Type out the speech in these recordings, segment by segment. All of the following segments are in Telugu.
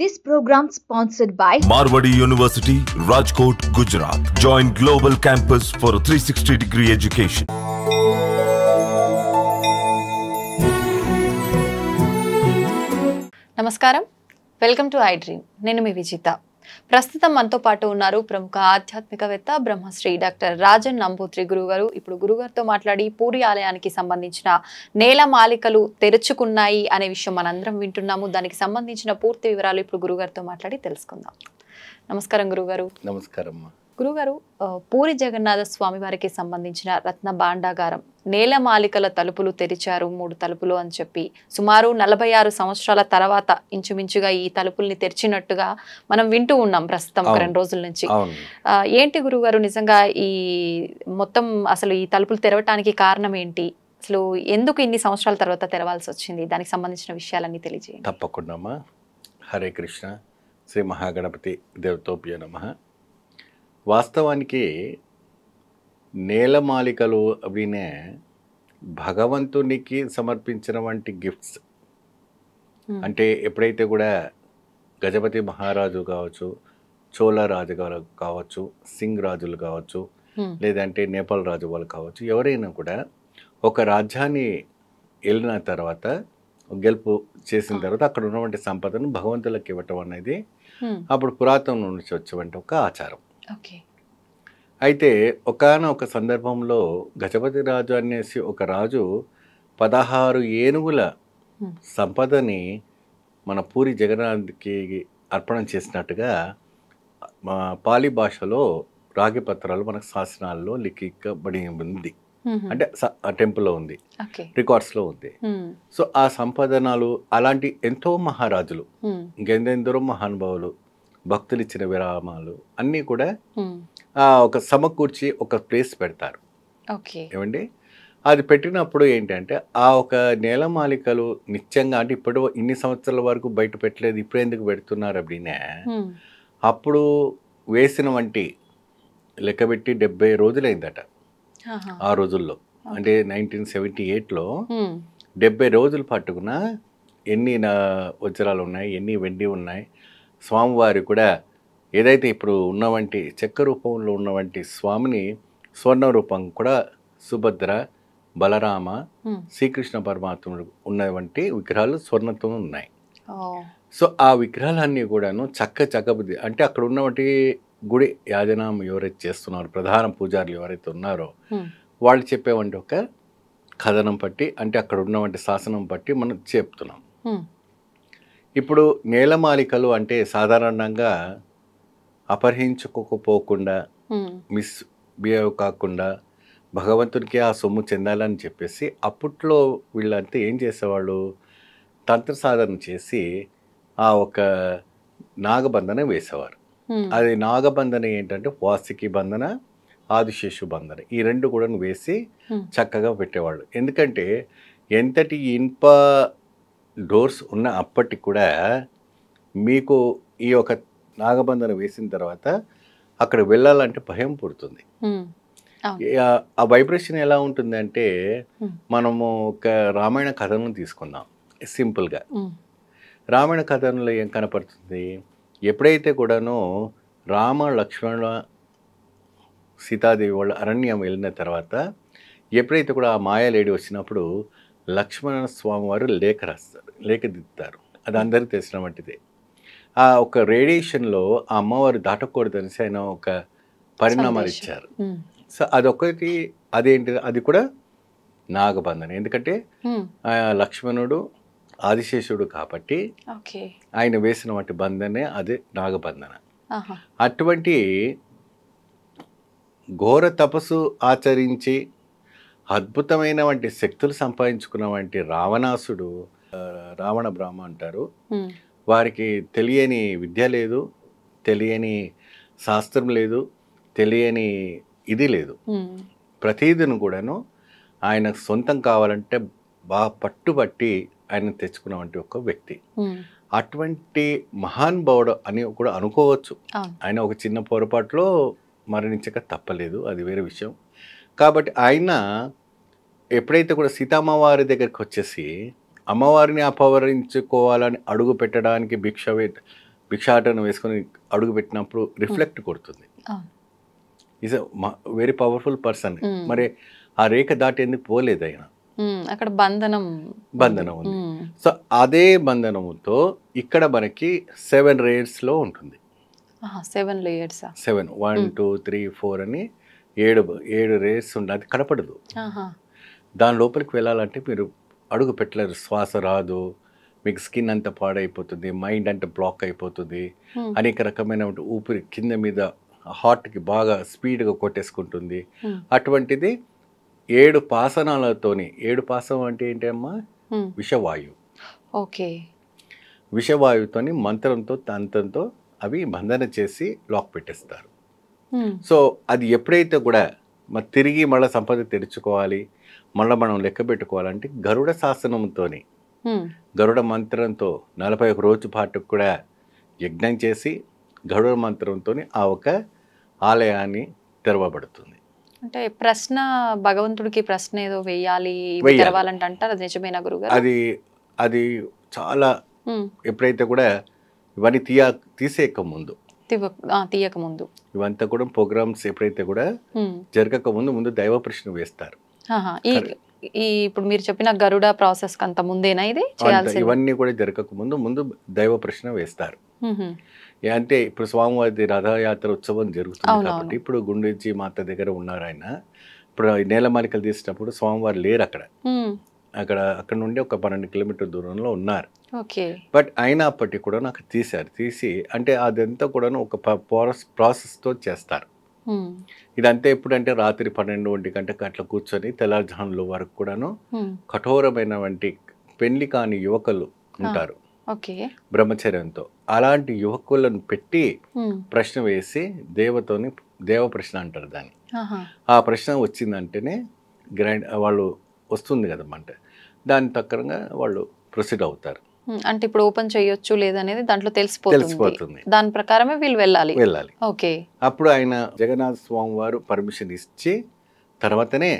This program sponsored by Marwadi University, Rajkot, Gujarat. Join Global Campus for a 360 degree education. నమస్కారం వెల్కమ్ టు ఐ డ్రీమ్ నేను vijita ప్రస్తుతం మనతో పాటు ఉన్నారు ప్రముఖ ఆధ్యాత్మికవేత్త బ్రహ్మశ్రీ డాక్టర్ రాజన్ నంబూత్రి గురుగారు ఇప్పుడు గురుగారితో మాట్లాడి పూరి ఆలయానికి సంబంధించిన నేల మాలికలు తెరుచుకున్నాయి అనే విషయం మనందరం వింటున్నాము దానికి సంబంధించిన పూర్తి వివరాలు ఇప్పుడు గురుగారితో మాట్లాడి తెలుసుకుందాం నమస్కారం గురుగారు నమస్కారం గురుగారు పూరి జగన్నాథ స్వామి వారికి సంబంధించిన రత్న భాండాగారం నేలమాలికల తలుపులు తెరిచారు మూడు తలుపులు అని చెప్పి సుమారు నలభై ఆరు సంవత్సరాల తర్వాత ఇంచుమించుగా ఈ తలుపుల్ని తెరిచినట్టుగా మనం వింటూ ఉన్నాం ప్రస్తుతం రెండు రోజుల నుంచి ఏంటి గురుగారు నిజంగా ఈ మొత్తం అసలు ఈ తలుపులు తెరవటానికి కారణం ఏంటి అసలు ఎందుకు ఇన్ని సంవత్సరాల తర్వాత తెరవాల్సి వచ్చింది దానికి సంబంధించిన విషయాలన్నీ తెలియజేయండి తప్పకుండా హరే కృష్ణ శ్రీ మహాగణపతి దేవతోపియ నమ వాస్తవానికి నేలమాలికలు అవినే భగవంతునికి సమర్పించిన వంటి గిఫ్ట్స్ hmm. అంటే ఎప్పుడైతే కూడా గజపతి మహారాజు కావచ్చు చోళ రాజు కావచ్చు సింగ్ రాజులు కావచ్చు hmm. లేదంటే నేపాల్ రాజు వాళ్ళు కావచ్చు ఎవరైనా కూడా ఒక రాజ్యాన్ని వెళ్ళిన తర్వాత గెలుపు చేసిన hmm. తర్వాత అక్కడ ఉన్నటువంటి సంపదను భగవంతులకు ఇవ్వటం అనేది అప్పుడు పురాతనం నుంచి వచ్చేటువంటి ఒక ఆచారం అయితే ఒకనొక సందర్భంలో గజపతి రాజు అనేసి ఒక రాజు పదహారు ఏనుగుల సంపదని మన పూరి జగన్నాథ్కి అర్పణం చేసినట్టుగా మా పాలి భాషలో రాగి పత్రాలు మనకు శాసనాల్లో లిఖిక్కబడి ఉంది అంటే టెంపుల్లో ఉంది రికార్డ్స్లో ఉంది సో ఆ సంపాదనలు అలాంటి ఎంతో మహారాజులు ఇంకెందెందరో మహానుభావులు భక్తులు ఇచ్చిన విరామాలు అన్నీ కూడా ఒక సమకూర్చి ఒక ప్లేస్ పెడతారు ఏమండి అది పెట్టినప్పుడు ఏంటంటే ఆ ఒక నేలమాలికలు నిత్యంగా అంటే ఇప్పుడు ఇన్ని సంవత్సరాల వరకు బయట పెట్టలేదు ఇప్పుడు ఎందుకు పెడుతున్నారు అప్పుడినే అప్పుడు వేసిన వంటి లెక్కబెట్టి డెబ్బై రోజులైందట ఆ రోజుల్లో అంటే నైన్టీన్ సెవెంటీ ఎయిట్లో డెబ్బై రోజులు పట్టుకున్న ఎన్ని వజ్రాలు ఉన్నాయి ఎన్ని వెండి ఉన్నాయి స్వామివారు కూడా ఏదైతే ఇప్పుడు ఉన్నవంటి చెక్క రూపంలో ఉన్నవంటి స్వామిని స్వర్ణ రూపం కూడా సుభద్ర బలరామ శ్రీకృష్ణ పరమాత్ముడు ఉన్నవంటి విగ్రహాలు స్వర్ణతో ఉన్నాయి సో ఆ విగ్రహాలన్నీ కూడాను చక్క చక్కబుద్ధి అంటే అక్కడ ఉన్నవంటి గుడి యాజనాం ఎవరైతే చేస్తున్నారు ప్రధాన పూజారులు ఎవరైతే ఉన్నారో వాళ్ళు చెప్పేవంటి ఒక కథనం బట్టి అంటే అక్కడ ఉన్నవంటి శాసనం బట్టి మనం చెప్తున్నాం ఇప్పుడు నేలమాలికలు అంటే సాధారణంగా అపహరించుకోకపోకుండా మిస్ బిహేవ్ కాకుండా భగవంతునికి ఆ సొమ్ము చెందాలని చెప్పేసి అప్పట్లో వీళ్ళంతా ఏం చేసేవాళ్ళు తంత్ర సాధన చేసి ఆ ఒక నాగబంధన వేసేవారు అది నాగబంధన ఏంటంటే వాసికి బంధన ఆదిశేషు బంధన ఈ రెండు కూడా వేసి చక్కగా పెట్టేవాళ్ళు ఎందుకంటే ఎంతటి ఇన్ప డోర్స్ ఉన్న అప్పటికి కూడా మీకు ఈ యొక్క నాగబంధన వేసిన తర్వాత అక్కడ వెళ్ళాలంటే భయం పుడుతుంది ఆ వైబ్రేషన్ ఎలా ఉంటుందంటే మనము ఒక రామాయణ కథను తీసుకుందాం సింపుల్గా రామాయణ కథనలో ఏం కనపడుతుంది ఎప్పుడైతే కూడాను రామ లక్ష్మణ సీతాదేవి వాళ్ళు అరణ్యం వెళ్ళిన తర్వాత ఎప్పుడైతే కూడా ఆ లేడీ వచ్చినప్పుడు లక్ష్మణ స్వామివారు లేఖ రాస్తారు లేఖ దిద్దుతారు అది అందరికీ తెలిసిన వంటిదే ఆ ఒక రేడియేషన్లో ఆ అమ్మవారు దాటకూడదనేసి ఆయన ఒక పరిణామాలు ఇచ్చారు సో అదొకటి అదేంటి అది కూడా నాగబంధన ఎందుకంటే లక్ష్మణుడు ఆదిశేషుడు కాబట్టి ఆయన వేసిన వంటి బంధనే అది నాగబంధన అటువంటి ఘోర తపస్సు ఆచరించి అద్భుతమైన వంటి శక్తులు సంపాదించుకున్న వంటి రావణాసుడు రావణ బ్రహ్మ అంటారు వారికి తెలియని విద్య లేదు తెలియని శాస్త్రం లేదు తెలియని ఇది లేదు ప్రతిదిని కూడాను ఆయన సొంతం కావాలంటే బాగా పట్టుబట్టి ఆయన తెచ్చుకున్నటువంటి ఒక వ్యక్తి అటువంటి మహాన్ మహానుభావుడు అని కూడా అనుకోవచ్చు ఆయన ఒక చిన్న పొరపాటులో మరణించక తప్పలేదు అది వేరే విషయం కాబట్టి ఆయన ఎప్పుడైతే కూడా సీతమ్మవారి దగ్గరికి వచ్చేసి అమ్మవారిని అపహరించుకోవాలని అడుగు పెట్టడానికి భిక్ష భిక్షాటను వేసుకొని అడుగు పెట్టినప్పుడు రిఫ్లెక్ట్ కొడుతుంది ఈజ్ వెరీ పవర్ఫుల్ పర్సన్ మరి ఆ రేఖ దాటి ఎందుకు పోలేదు ఆయన అక్కడ బంధనం బంధనం ఉంది సో అదే బంధనముతో ఇక్కడ మనకి సెవెన్ లేయర్స్లో ఉంటుంది seven layers seven one two three four అని ఏడు ఏడు రేస్ ఉండాలి అది కనపడదు దాని లోపలికి వెళ్ళాలంటే మీరు అడుగు పెట్టలేరు శ్వాస రాదు మీకు స్కిన్ అంతా పాడైపోతుంది మైండ్ అంతా బ్లాక్ అయిపోతుంది అనేక రకమైన ఊపిరి కింద మీద హార్ట్కి బాగా స్పీడ్గా కొట్టేసుకుంటుంది అటువంటిది ఏడు పాసనాలతోని ఏడు పాసం అంటే ఏంటమ్మా విషవాయు ఓకే విషవాయువుతోని మంత్రంతో తంతంతో అవి బంధన చేసి లాక్ పెట్టేస్తారు సో hmm. అది ఎప్పుడైతే కూడా మరి తిరిగి మళ్ళీ సంపద తెరుచుకోవాలి మళ్ళీ మనం లెక్క పెట్టుకోవాలంటే గరుడ శాసనంతోని hmm. గరుడ మంత్రంతో నలభై ఒక రోజు పాటు కూడా యజ్ఞం చేసి గరుడ మంత్రంతో ఆ ఒక ఆలయాన్ని తెరవబడుతుంది అంటే ప్రశ్న భగవంతుడికి ప్రశ్న ఏదో వేయాలి తెరవాలంటే అంటారు నిజమైన నిజమేనా గురుగారు అది అది చాలా hmm. ఎప్పుడైతే కూడా ఇవన్నీ తీయా తీసేయక ముందు తీయక ముందు ఇవంతా కూడా ప్రోగ్రామ్స్ ఎప్పుడైతే కూడా జరగక ముందు ముందు దైవ ప్రశ్న వేస్తారు ఈ ఇప్పుడు మీరు చెప్పిన గరుడ ప్రాసెస్ అంత ముందేనా ఇది ఇవన్నీ కూడా జరగక ముందు ముందు దైవ ప్రశ్న వేస్తారు అంటే ఇప్పుడు స్వామివారి రథయాత్ర ఉత్సవం జరుగుతుంది కాబట్టి ఇప్పుడు గుండెజీ మాత దగ్గర ఉన్నారు ఆయన ఇప్పుడు నేలమాలికలు తీసేటప్పుడు స్వామివారు లేరు అక్కడ అక్కడ అక్కడ నుండి ఒక పన్నెండు కిలోమీటర్ దూరంలో ఉన్నారు బట్ అయినప్పటికీ కూడా నాకు తీశారు తీసి అంటే అదంతా కూడా ఒక ప్రాసెస్తో చేస్తారు ఇదంతా ఎప్పుడంటే రాత్రి పన్నెండు ఒంటి గంటకు అట్లా కూర్చొని తెల్లారుజాముల వరకు కూడాను కఠోరమైన వంటి పెళ్లి కాని యువకులు ఉంటారు బ్రహ్మచర్యంతో అలాంటి యువకులను పెట్టి ప్రశ్న వేసి దేవతోని దేవ ప్రశ్న అంటారు దాన్ని ఆ ప్రశ్న వచ్చిందంటేనే గ్రైండ్ వాళ్ళు వస్తుంది కదమ్మంటే దాని తక్కువగా వాళ్ళు ప్రొసీడ్ అవుతారు అంటే ఇప్పుడు ఓపెన్ చేయొచ్చు లేదనేది దాంట్లో తెలిసిపోతుంది దాని ప్రకారమే వీళ్ళు వెళ్ళాలి వెళ్ళాలి ఓకే అప్పుడు ఆయన జగన్నాథ స్వామి వారు పర్మిషన్ ఇచ్చి తర్వాతనే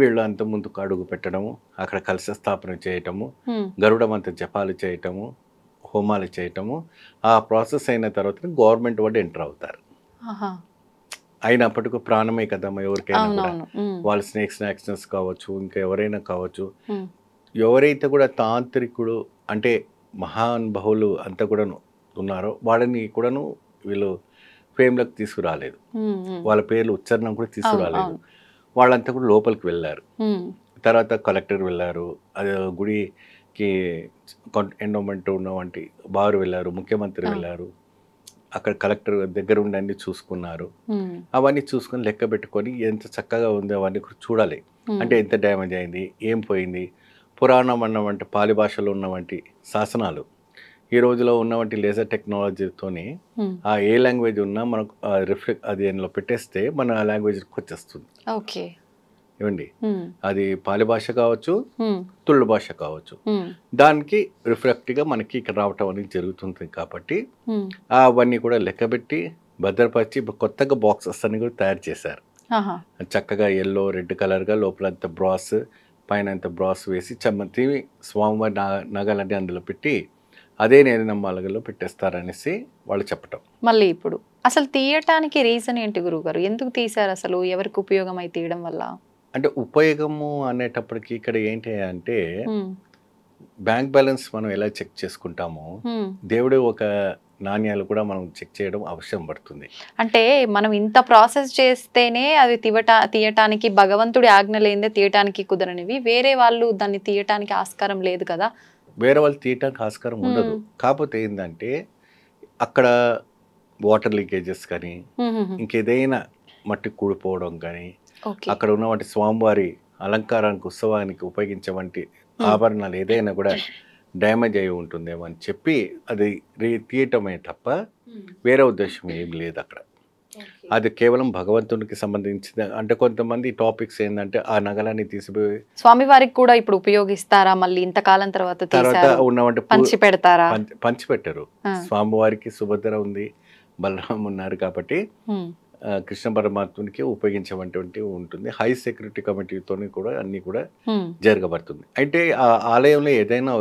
వీళ్ళు అంత ముందుకు అడుగు పెట్టడము అక్కడ కలశ స్థాపన చేయటము గరుడమంత జపాలు చేయటము హోమాలు చేయటము ఆ ప్రాసెస్ అయిన తర్వాత గవర్నమెంట్ వాడు ఎంటర్ అవుతారు అయినప్పటికీ ప్రాణమే కదమ్మా ఎవరికైనా వాళ్ళ వాళ్ళు స్నేక్ కావచ్చు ఇంకా ఎవరైనా కావచ్చు ఎవరైతే కూడా తాంత్రికుడు అంటే మహానుభావులు అంతా కూడాను ఉన్నారో వాళ్ళని కూడాను వీళ్ళు ఫేమ్లోకి తీసుకురాలేదు వాళ్ళ పేర్లు ఉచ్చారణం కూడా తీసుకురాలేదు వాళ్ళంతా కూడా లోపలికి వెళ్ళారు తర్వాత కలెక్టర్ వెళ్ళారు అదే గుడికి ఎండోమెంట్ ఉన్న వంటి బారు వెళ్ళారు ముఖ్యమంత్రి వెళ్ళారు అక్కడ కలెక్టర్ దగ్గర ఉండే చూసుకున్నారు అవన్నీ చూసుకొని లెక్క పెట్టుకొని ఎంత చక్కగా ఉంది అవన్నీ చూడాలి అంటే ఎంత డ్యామేజ్ అయింది ఏం పోయింది పురాణం అన్నవంటి పాలి భాషలో ఉన్నవంటి శాసనాలు ఈ రోజులో ఉన్నవంటి లేజర్ టెక్నాలజీతోని ఆ ఏ లాంగ్వేజ్ ఉన్నా మనకు రిఫ్లెక్ట్ అది అందులో పెట్టేస్తే మన లాంగ్వేజ్కి వచ్చేస్తుంది ఓకే ఏమండి అది పాలి భాష కావచ్చు తుళ్ళు భాష కావచ్చు దానికి రిఫ్లెక్ట్గా మనకి ఇక్కడ రావటం అనేది జరుగుతుంది కాబట్టి అవన్నీ కూడా లెక్కబెట్టి భద్రపరిచి కొత్తగా బాక్సెస్ అన్ని కూడా తయారు చేశారు చక్కగా ఎల్లో రెడ్ కలర్గా లోపల అంత బ్రాస్ పైన అంత బ్రాస్ వేసి చమ్మతి స్వామివారి నగలన్నీ అందులో పెట్టి అదే నేను నమ్మలగలో పెట్టేస్తారనేసి వాళ్ళు చెప్పటం మళ్ళీ ఇప్పుడు అసలు తీయటానికి రీజన్ ఏంటి గురువుగారు ఎందుకు తీశారు అసలు ఎవరికి ఉపయోగం అయి తీయడం వల్ల అంటే ఉపయోగము అనేటప్పటికి ఇక్కడ ఏంటి అంటే బ్యాంక్ బ్యాలెన్స్ మనం ఎలా చెక్ చేసుకుంటామో దేవుడు ఒక నాణ్యాలు కూడా మనం చెక్ చేయడం అవసరం పడుతుంది అంటే మనం ఇంత ప్రాసెస్ చేస్తేనే అది తివట తీయటానికి భగవంతుడి ఆజ్ఞ లేదే తీయటానికి కుదరనివి వేరే వాళ్ళు దాన్ని తీయటానికి ఆస్కారం లేదు కదా వేరే వాళ్ళు తీయటానికి ఆస్కారం ఉండదు కాకపోతే ఏంటంటే అక్కడ వాటర్ లీకేజెస్ కానీ ఇంకేదైనా మట్టి కూడిపోవడం కానీ అక్కడ ఉన్న వాటి స్వామివారి అలంకారానికి ఉత్సవానికి ఉపయోగించే వంటి ఆభరణాలు ఏదైనా కూడా డ్యామేజ్ అయి ఉంటుందేమో అని చెప్పి అది రీ తీయటమే తప్ప hmm. వేరే ఉద్దేశం ఏం లేదు అక్కడ అది కేవలం భగవంతునికి సంబంధించిన అంటే కొంతమంది టాపిక్స్ ఏంటంటే ఆ నగలాన్ని తీసిపోయి స్వామివారికి కూడా ఇప్పుడు ఉపయోగిస్తారా మళ్ళీ ఇంతకాలం తర్వాత తర్వాత ఉన్నవంటే పంచి పెడతారా పంచి పెట్టరు స్వామివారికి సుభద్ర ఉంది బలరాం ఉన్నారు కాబట్టి hmm. కృష్ణ పరమాత్మునికి ఉపయోగించేటువంటి ఉంటుంది హై సెక్యూరిటీ కమిటీతో కూడా అన్ని కూడా hmm. జరగబడుతుంది అయితే ఆ ఆలయంలో ఏదైనా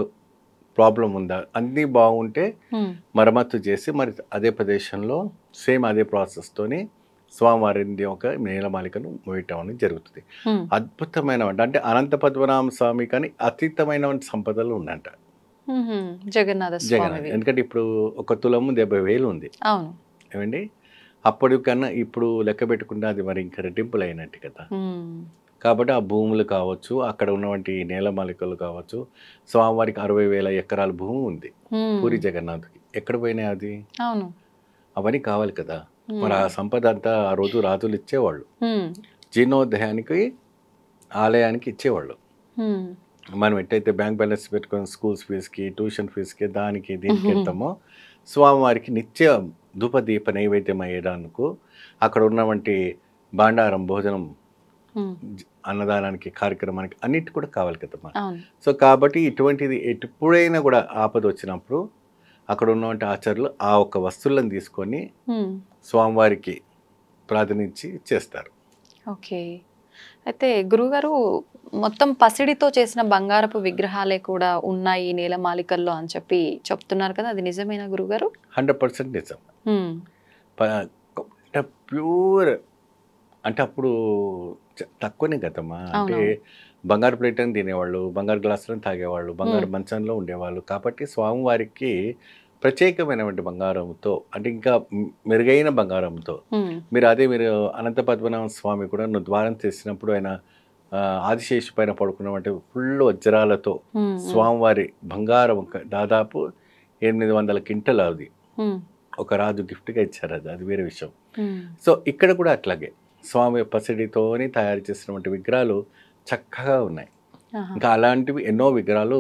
ప్రాబ్లం ఉందా అన్నీ బాగుంటే మరమ్మత్తు చేసి మరి అదే ప్రదేశంలో సేమ్ అదే ప్రాసెస్తోని స్వామివారిని ఒక నీలమాలికను మోయటం అనేది జరుగుతుంది అద్భుతమైన అంటే అనంత పద్మనాభ స్వామి కానీ అతీతమైన సంపదలు ఉందంట జగన్నాథ జగన్నాథ్ ఎందుకంటే ఇప్పుడు ఒక తులము డెబ్బై వేలు ఉంది ఏమండి అప్పటికన్నా ఇప్పుడు లెక్క పెట్టుకుంటే అది మరి ఇంకా రెట్టింపులు అయినట్టు కదా కాబట్టి ఆ భూములు కావచ్చు అక్కడ ఉన్నటువంటి నేలమాలికలు కావచ్చు స్వామివారికి అరవై వేల ఎకరాల భూమి ఉంది పూరి జగన్నాథ్కి ఎక్కడ పోయినాయి అది అవును అవన్నీ కావాలి కదా మరి ఆ సంపద అంతా ఆ రోజు రాజులు ఇచ్చేవాళ్ళు జీర్ణోదయానికి ఆలయానికి ఇచ్చేవాళ్ళు మనం ఎట్టయితే బ్యాంక్ బ్యాలెన్స్ పెట్టుకుని స్కూల్స్ ఫీజుకి ట్యూషన్ ఫీజుకి దానికి దీనికి ఇస్తామో స్వామివారికి నిత్య దీప నైవేద్యం అయ్యేదానికి అక్కడ ఉన్నటువంటి భాండారం భోజనం అన్నదానానికి కార్యక్రమానికి అన్నిటి కూడా కావాలి కదా సో కాబట్టి ఇటువంటిది ఎప్పుడైనా కూడా ఆపద వచ్చినప్పుడు అక్కడ ఉన్నటువంటి ఆచార్యులు ఆ ఒక్క వస్తువులను తీసుకొని స్వామివారికి ప్రార్థనించి చేస్తారు ఓకే అయితే గురుగారు మొత్తం పసిడితో చేసిన బంగారపు విగ్రహాలే కూడా ఉన్నాయి నేలమాలికల్లో అని చెప్పి చెప్తున్నారు కదా అది నిజమేనా గురుగారు హండ్రెడ్ పర్సెంట్ నిజం ప్యూర్ అంటే అప్పుడు తక్కువనే గతమా అంటే బంగారు ప్లేట్ అని తినేవాళ్ళు బంగారు గ్లాసులను తాగేవాళ్ళు బంగారు మంచంలో ఉండేవాళ్ళు కాబట్టి స్వామివారికి ప్రత్యేకమైనటువంటి బంగారంతో అంటే ఇంకా మెరుగైన బంగారంతో మీరు అదే మీరు అనంత పద్మనాభ స్వామి కూడా నువ్వు ద్వారం చేసినప్పుడు ఆయన ఆదిశేషు పైన పడుకున్నటువంటి ఫుల్ వజ్రాలతో స్వామివారి బంగారం దాదాపు ఎనిమిది వందల క్వింటల్ అది ఒక రాజు గిఫ్ట్గా ఇచ్చారు అది అది వేరే విషయం సో ఇక్కడ కూడా అట్లాగే స్వామి పసిడితోని తయారు చేసినటువంటి విగ్రహాలు చక్కగా ఉన్నాయి ఇంకా అలాంటివి ఎన్నో విగ్రహాలు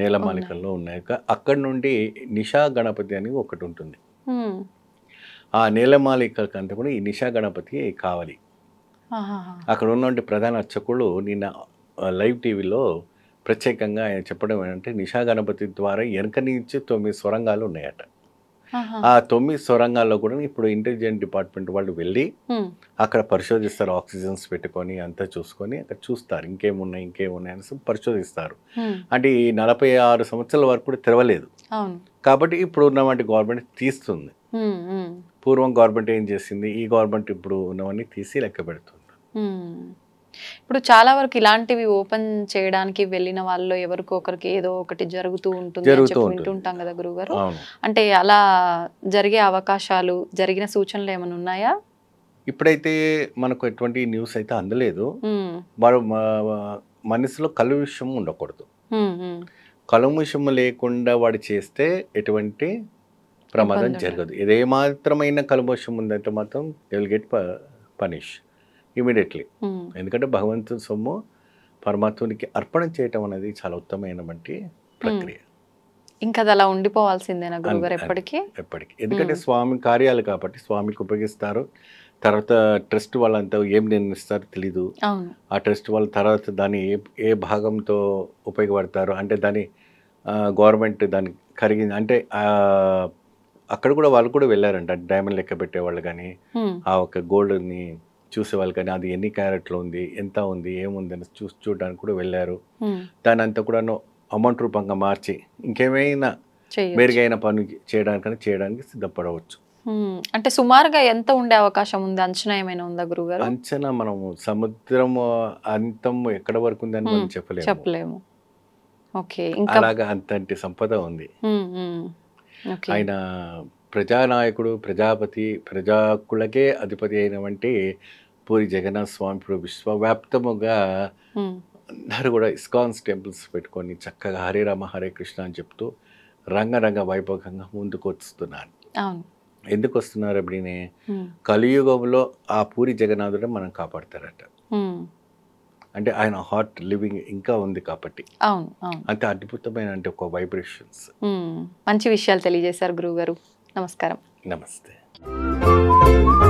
నేలమాలికల్లో ఉన్నాయి అక్కడ నుండి నిషా గణపతి అని ఒకటి ఉంటుంది ఆ నేలమాలిక కంటే కూడా ఈ నిషా గణపతి కావాలి అక్కడ ఉన్నటువంటి ప్రధాన అర్చకుడు నిన్న లైవ్ టీవీలో ప్రత్యేకంగా ఆయన చెప్పడం ఏంటంటే నిషా గణపతి ద్వారా వెనక నుంచి తొమ్మిది స్వరంగాలు ఉన్నాయట ఆ తొమ్మిది సొరంగాల్లో కూడా ఇప్పుడు ఇంటెలిజెంట్ డిపార్ట్మెంట్ వాళ్ళు వెళ్ళి అక్కడ పరిశోధిస్తారు ఆక్సిజన్స్ పెట్టుకొని అంతా చూసుకొని అక్కడ చూస్తారు ఇంకేమున్నాయి ఇంకేమున్నాయి అనేసి పరిశోధిస్తారు అంటే ఈ నలభై ఆరు సంవత్సరాల వరకు కూడా తెరవలేదు కాబట్టి ఇప్పుడు ఉన్నవంటి గవర్నమెంట్ తీస్తుంది పూర్వం గవర్నమెంట్ ఏం చేసింది ఈ గవర్నమెంట్ ఇప్పుడు ఉన్నవన్నీ తీసి లెక్క పెడుతుంది ఇప్పుడు చాలా వరకు ఇలాంటివి ఓపెన్ చేయడానికి వెళ్ళిన వాళ్ళు ఎవరికో ఒకరికి ఏదో ఒకటి జరుగుతూ ఉంటుంది వింటుంటాం కదా గురుగారు అంటే అలా జరిగే అవకాశాలు జరిగిన సూచనలు ఏమైనా ఉన్నాయా ఇప్పుడైతే మనకు ఎటువంటి న్యూస్ అయితే అందలేదు వారు మనసులో కలుషం ఉండకూడదు కలుముషము లేకుండా వాడు చేస్తే ఎటువంటి ప్రమాదం జరగదు ఏదే మాత్రమైన విషయం ఉందంటే మాత్రం యుల్ గెట్ పనిష్ ఇమీడియట్లీ ఎందుకంటే భగవంతుని సొమ్ము పరమాత్మునికి అర్పణ చేయటం అనేది చాలా వంటి ప్రక్రియ ఇంకా అది అలా ఉండిపోవాల్సిందేనా గురుగారు ఎప్పటికీ ఎప్పటికీ ఎందుకంటే స్వామి కార్యాలు కాబట్టి స్వామికి ఉపయోగిస్తారు తర్వాత ట్రస్ట్ వాళ్ళంతా ఏం నిర్ణయిస్తారో తెలీదు ఆ ట్రస్ట్ వాళ్ళ తర్వాత దాన్ని ఏ ఏ భాగంతో ఉపయోగపడతారు అంటే దాని గవర్నమెంట్ దాన్ని కరిగింది అంటే అక్కడ కూడా వాళ్ళు కూడా వెళ్ళారంట డైమండ్ లెక్క పెట్టేవాళ్ళు కానీ ఆ ఒక గోల్డ్ని చూసేవాళ్ళు కానీ అది ఎన్ని క్యారెట్లు ఉంది ఎంత ఉంది ఏముంది అని చూసి చూడడానికి కూడా వెళ్ళారు దాని అంతా కూడా అమౌంట్ రూపంగా మార్చి ఇంకేమైనా మెరుగైన పని చేయడానికి చేయడానికి సిద్ధపడవచ్చు అంటే సుమారుగా ఎంత ఉండే అవకాశం ఉంది అంచనా ఏమైనా ఉందా గారు అంచనా మనము సముద్రం అంతం ఎక్కడ వరకు ఉందని మనం చెప్పలేము చెప్పలేము ఓకే ఇంకా అలాగా అంతంటి సంపద ఉంది ఆయన ప్రజానాయకుడు ప్రజాపతి ప్రజాకులకే అధిపతి అయినవంటి పూరి జగన్నాథ స్వామి ఇప్పుడు విశ్వవ్యాప్తముగా అందరు కూడా ఇస్కాన్స్ టెంపుల్స్ పెట్టుకొని చక్కగా హరే రామ హరే కృష్ణ అని చెప్తూ రంగరంగ వైభవంగా ముందుకు వస్తున్నారు ఎందుకు వస్తున్నారు అప్పుడే కలియుగంలో ఆ పూరి జగన్నాథుడు మనం కాపాడతారట అంటే ఆయన హార్ట్ లివింగ్ ఇంకా ఉంది కాబట్టి అంత అద్భుతమైన అంటే ఒక వైబ్రేషన్స్ మంచి విషయాలు తెలియజేశారు గురువు గారు నమస్కారం నమస్తే